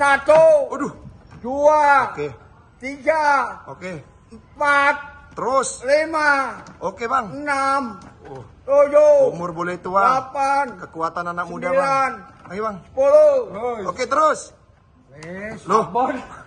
Satu. Aduh. Dua. Oke. Okay. Tiga. Oke. Okay. Empat. Terus. Lima. Oke okay, bang. Enam. Oh. Tujuh. Umur boleh tua. Delapan. Kekuatan anak sembilan, muda bang. Ayo bang. Sepuluh. Oke terus. Loh. Sabon.